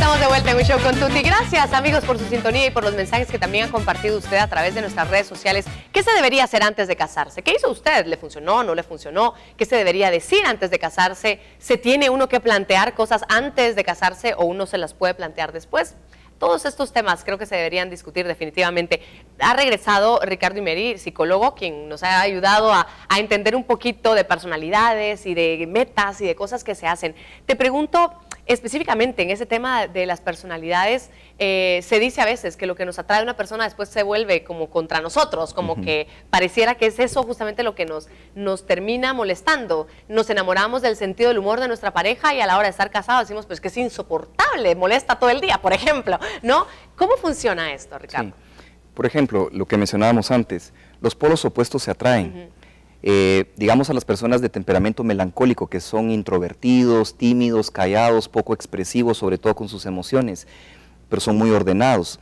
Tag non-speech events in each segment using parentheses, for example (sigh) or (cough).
estamos de vuelta en un show con Tuti. Gracias amigos por su sintonía y por los mensajes que también han compartido usted a través de nuestras redes sociales. ¿Qué se debería hacer antes de casarse? ¿Qué hizo usted? ¿Le funcionó? ¿No le funcionó? ¿Qué se debería decir antes de casarse? ¿Se tiene uno que plantear cosas antes de casarse o uno se las puede plantear después? Todos estos temas creo que se deberían discutir definitivamente. Ha regresado Ricardo Imeri, psicólogo, quien nos ha ayudado a, a entender un poquito de personalidades y de metas y de cosas que se hacen. Te pregunto específicamente en ese tema de las personalidades, eh, se dice a veces que lo que nos atrae a una persona después se vuelve como contra nosotros, como que pareciera que es eso justamente lo que nos, nos termina molestando. Nos enamoramos del sentido del humor de nuestra pareja y a la hora de estar casados decimos, pues que es insoportable, molesta todo el día, por (laughs) ejemplo, ¿no? ¿Cómo funciona esto, Ricardo? Por ejemplo, lo que mencionábamos antes, los polos opuestos se atraen. Eh, digamos a las personas de temperamento melancólico, que son introvertidos, tímidos, callados, poco expresivos, sobre todo con sus emociones, pero son muy ordenados.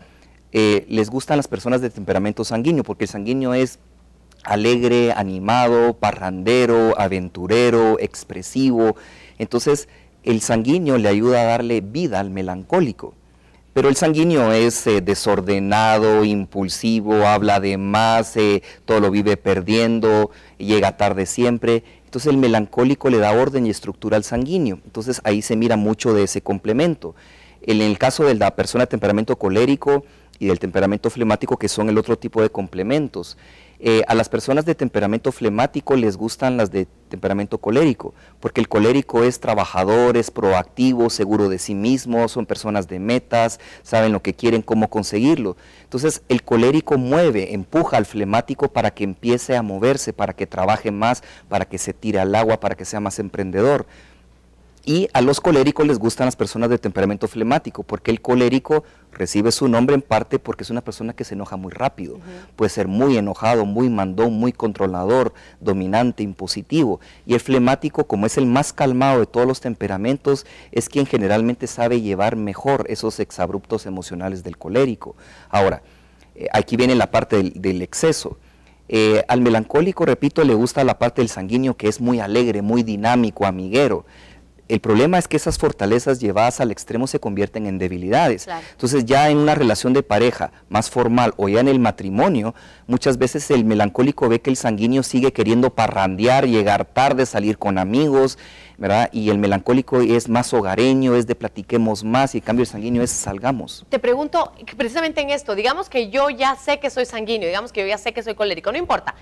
Eh, les gustan las personas de temperamento sanguíneo, porque el sanguíneo es alegre, animado, parrandero, aventurero, expresivo. Entonces, el sanguíneo le ayuda a darle vida al melancólico. Pero el sanguíneo es eh, desordenado, impulsivo, habla de más, eh, todo lo vive perdiendo, llega tarde siempre. Entonces el melancólico le da orden y estructura al sanguíneo. Entonces ahí se mira mucho de ese complemento. En el caso de la persona de temperamento colérico y del temperamento flemático, que son el otro tipo de complementos. Eh, a las personas de temperamento flemático les gustan las de temperamento colérico, porque el colérico es trabajador, es proactivo, seguro de sí mismo, son personas de metas, saben lo que quieren, cómo conseguirlo. Entonces el colérico mueve, empuja al flemático para que empiece a moverse, para que trabaje más, para que se tire al agua, para que sea más emprendedor. Y a los coléricos les gustan las personas de temperamento flemático, porque el colérico recibe su nombre en parte porque es una persona que se enoja muy rápido. Puede ser muy enojado, muy mandón, muy controlador, dominante, impositivo. Y el flemático, como es el más calmado de todos los temperamentos, es quien generalmente sabe llevar mejor esos exabruptos emocionales del colérico. Ahora, eh, aquí viene la parte del, exceso. Eh, al melancólico, repito, le gusta la parte del sanguíneo que es muy alegre, muy dinámico, amiguero. El problema es que esas fortalezas llevadas al extremo se convierten en debilidades. Entonces ya en una relación de pareja más formal o ya en el matrimonio, muchas veces el melancólico ve que el sanguíneo sigue queriendo parrandear, llegar tarde, salir con amigos, ¿verdad? Y el melancólico es más hogareño, es de platiquemos más y el cambio el sanguíneo es salgamos. Te pregunto precisamente en esto, digamos que yo ya sé que soy sanguíneo, digamos que yo ya sé que soy colérico, no importa.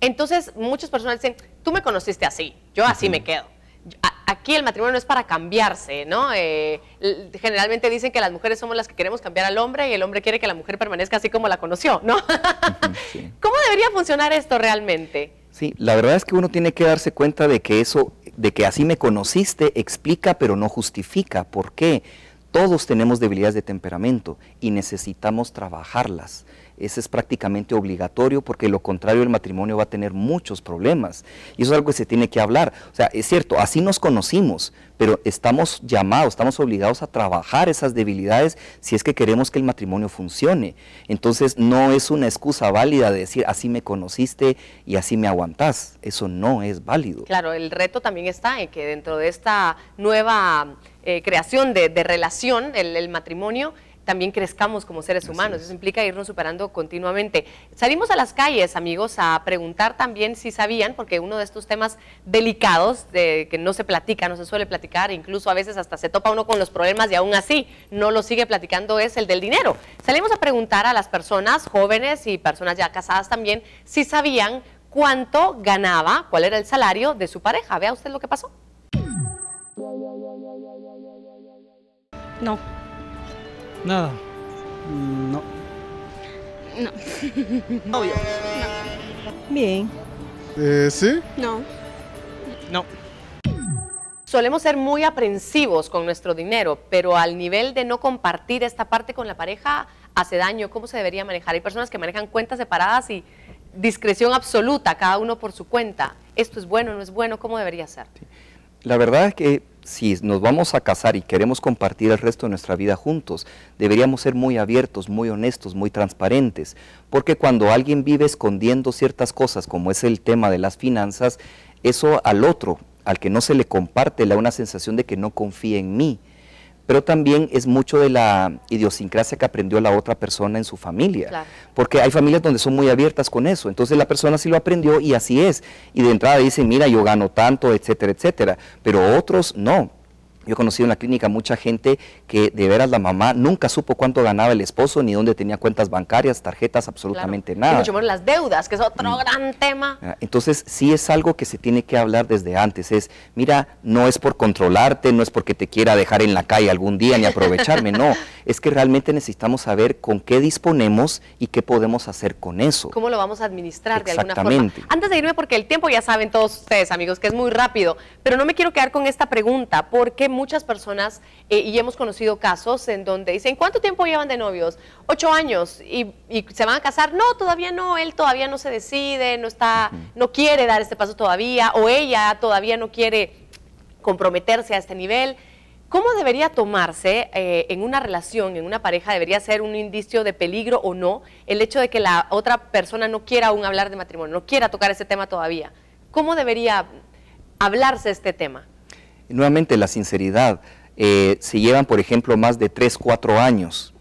Entonces muchas personas dicen, tú me conociste así, yo así me quedo aquí el matrimonio no es para cambiarse, ¿no? Eh, generalmente dicen que las mujeres somos las que queremos cambiar al hombre y el hombre quiere que la mujer permanezca así como la conoció, ¿no? (laughs) ¿Cómo debería funcionar esto realmente? Sí, la verdad es que uno tiene que darse cuenta de que eso, de que así me conociste, explica pero no justifica. ¿Por qué? Todos tenemos debilidades de temperamento y necesitamos trabajarlas. Ese es prácticamente obligatorio porque lo contrario el matrimonio va a tener muchos problemas. Y eso es algo que se tiene que hablar. O sea, es cierto, así nos conocimos, pero estamos llamados, estamos obligados a trabajar esas debilidades si es que queremos que el matrimonio funcione. Entonces no es una excusa válida de decir así me conociste y así me aguantás. Eso no es válido. Claro, el reto también está en que dentro de esta nueva eh, creación de, relación, el, el matrimonio, también crezcamos como seres humanos. Eso implica irnos superando continuamente. Salimos a las calles, amigos, a preguntar también si sabían, porque uno de estos temas delicados de, que no se platica, no se suele platicar, incluso a veces hasta se topa uno con los problemas y aún así no lo sigue platicando, es el del dinero. Salimos a preguntar a las personas jóvenes y personas ya casadas también si sabían cuánto ganaba, cuál era el salario de su pareja. Vea usted lo que pasó. No. Nada. No. No. (laughs) Obvio. Bien. Eh, ¿Sí? No. No. Solemos ser muy aprensivos con nuestro dinero, pero al nivel de no compartir esta parte con la pareja hace daño. ¿Cómo se debería manejar? Hay personas que manejan cuentas separadas y discreción absoluta, cada uno por su cuenta. ¿Esto es bueno, o no es bueno? ¿Cómo debería ser? La verdad es que si nos vamos a casar y queremos compartir el resto de nuestra vida juntos, deberíamos ser muy abiertos, muy honestos, muy transparentes, porque cuando alguien vive escondiendo ciertas cosas, como es el tema de las finanzas, eso al otro, al que no se le comparte, le da una sensación de que no confía en mí pero también es mucho de la idiosincrasia que aprendió la otra persona en su familia, porque hay familias donde son muy abiertas con eso, entonces la persona sí lo aprendió y así es, y de entrada dicen, mira, yo gano tanto, etcétera, etcétera, pero otros no, yo he conocido en la clínica mucha gente que de veras la mamá nunca supo cuánto ganaba el esposo, ni dónde tenía cuentas bancarias, tarjetas, absolutamente nada. Y mucho menos las deudas, que es otro mm. gran tema. Ah, entonces, sí es algo que se tiene que hablar desde antes. Es, mira, no es por controlarte, no es porque te quiera dejar en la calle algún día ni aprovecharme, no. (laughs) Es que realmente necesitamos saber con qué disponemos y qué podemos hacer con eso. ¿Cómo lo vamos a administrar de alguna forma? Antes de irme, porque el tiempo ya saben todos ustedes, amigos, que es muy rápido, pero no me quiero quedar con esta pregunta, porque muchas personas eh, y hemos conocido casos en donde dicen, ¿cuánto tiempo llevan de novios? Ocho años y, se van a casar. No, todavía no, él todavía no se decide, no está, no quiere dar este paso todavía o ella todavía no quiere comprometerse a este nivel. ¿Cómo debería tomarse eh, en una relación, en una pareja, debería ser un indicio de peligro o no el hecho de que la otra persona no quiera aún hablar de matrimonio, no quiera tocar ese tema todavía? ¿Cómo debería hablarse este tema? nuevamente la sinceridad, eh, se llevan, por ejemplo, más de 3, 4 años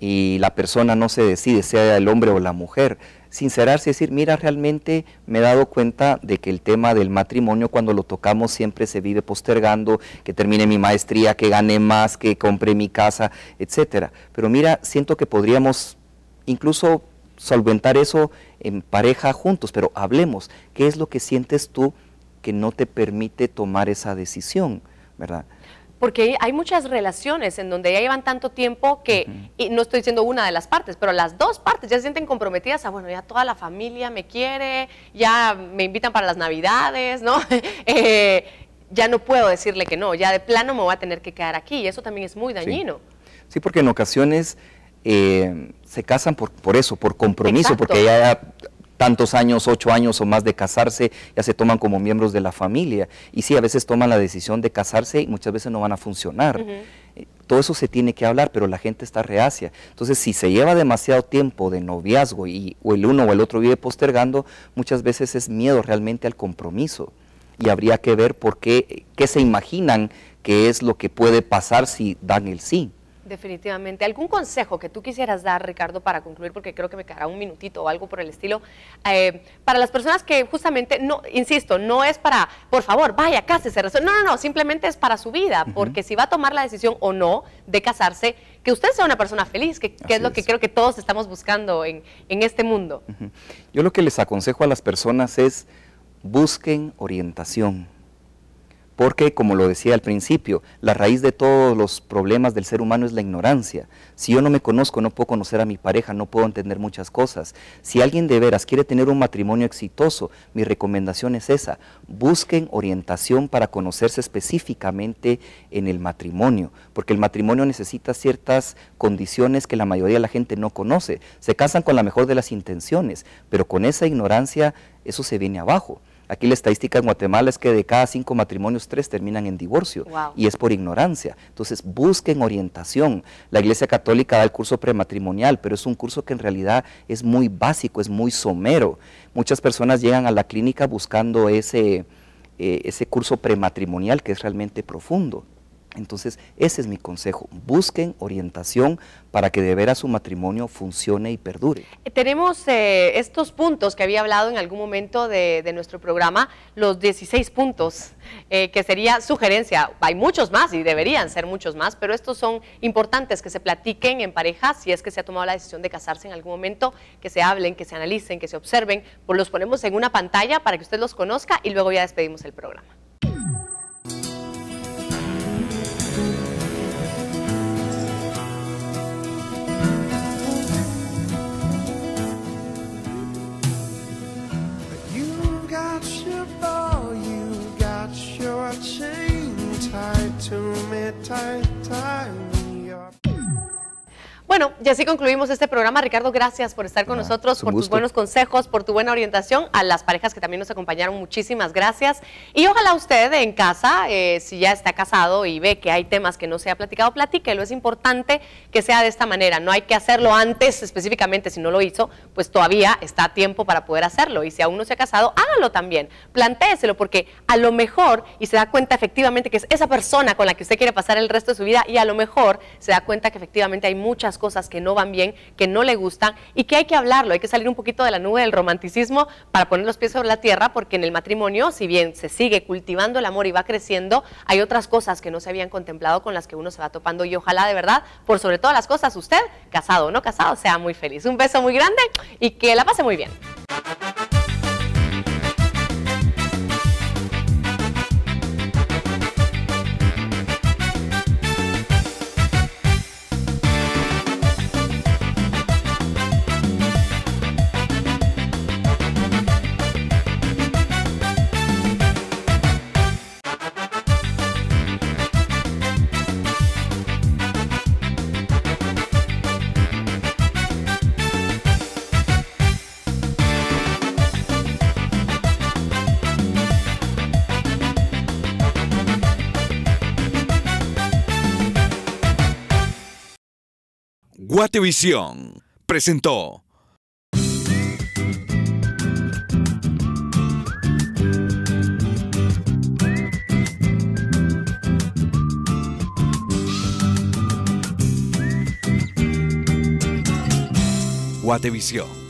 y la persona no se decide, sea el hombre o la mujer, sincerarse y decir, mira, realmente me he dado cuenta de que el tema del matrimonio cuando lo tocamos siempre se vive postergando, que termine mi maestría, que gane más, que compre mi casa, etcétera. Pero mira, siento que podríamos incluso solventar eso en pareja juntos, pero hablemos, ¿qué es lo que sientes tú que no te permite tomar esa decisión, ¿verdad? Porque hay muchas relaciones en donde ya llevan tanto tiempo que, y no estoy diciendo una de las partes, pero las dos partes ya se sienten comprometidas a, bueno, ya toda la familia me quiere, ya me invitan para las navidades, ¿no? (laughs) Eh, ya no puedo decirle que no, ya de plano me voy a tener que quedar aquí y eso también es muy dañino. Sí, porque en ocasiones eh, se casan por, eso, por compromiso, porque ya tantos años, ocho años o más de casarse, ya se toman como miembros de la familia. Y sí, a veces toman la decisión de casarse y muchas veces no van a funcionar. Eh, todo eso se tiene que hablar, pero la gente está reacia. Entonces, si se lleva demasiado tiempo de noviazgo y el uno o el otro vive postergando, muchas veces es miedo realmente al compromiso. Y habría que ver por qué, qué se imaginan que es lo que puede pasar si dan el sí. Definitivamente. ¿Algún consejo que tú quisieras dar, Ricardo, para concluir, porque creo que me quedará un minutito o algo por el estilo, eh, para las personas que justamente, no, insisto, no es para, por favor, vaya, cásese, no, no, no, simplemente es para su vida, porque si va a tomar la decisión o no de casarse, que usted sea una persona feliz, que, es lo que creo que todos estamos buscando en, este mundo. Yo lo que les aconsejo a las personas es busquen orientación porque, como lo decía al principio, la raíz de todos los problemas del ser humano es la ignorancia. Si yo no me conozco, no puedo conocer a mi pareja, no puedo entender muchas cosas. Si alguien de veras quiere tener un matrimonio exitoso, mi recomendación es esa. Busquen orientación para conocerse específicamente en el matrimonio, porque el matrimonio necesita ciertas condiciones que la mayoría de la gente no conoce. Se casan con la mejor de las intenciones, pero con esa ignorancia eso se viene abajo. Aquí la estadística en Guatemala es que de cada cinco matrimonios, tres terminan en divorcio y es por ignorancia. Entonces busquen orientación. La Iglesia Católica da el curso prematrimonial, pero es un curso que en realidad es muy básico, es muy somero. Muchas personas llegan a la clínica buscando ese eh, curso prematrimonial que es realmente profundo. Entonces, ese es mi consejo. Busquen orientación para que de veras su matrimonio funcione y perdure. Eh, tenemos eh, estos puntos que había hablado en algún momento de, nuestro programa, los 16 puntos, eh, que sería sugerencia. Hay muchos más y deberían ser muchos más, pero estos son importantes que se platiquen en pareja, si es que se ha tomado la decisión de casarse en algún momento, que se hablen, que se analicen, que se observen. Pues los ponemos en una pantalla para que usted los conozca y luego ya despedimos el programa. luôn y así concluimos este programa. Ricardo, gracias por estar con nosotros, por tus buenos consejos, por tu buena orientación. A las parejas que también nos acompañaron, muchísimas gracias. Y ojalá usted en casa, eh, si ya está casado y ve que hay temas que no se ha platicado, platíquelo. Es importante que sea de esta manera. No hay que hacerlo antes específicamente. Si no lo hizo, pues todavía está tiempo para poder hacerlo. Y si aún no se ha casado, hágalo también. Plantéeselo porque a lo mejor y se da cuenta efectivamente que es esa persona con la que usted quiere pasar el resto de su vida y a lo mejor se da cuenta que efectivamente hay muchas cosas que que no van bien, que no le gustan y que hay que hablarlo, hay que salir un poquito de la nube del romanticismo para poner los pies sobre la tierra, porque en el matrimonio, si bien se sigue cultivando el amor y va creciendo, hay otras cosas que no se habían contemplado con las que uno se va topando y ojalá de verdad, por sobre todas las cosas, usted, casado o no casado, sea muy feliz. Un beso muy grande y que la pase muy bien. Guatevisión presentó. Guatevisión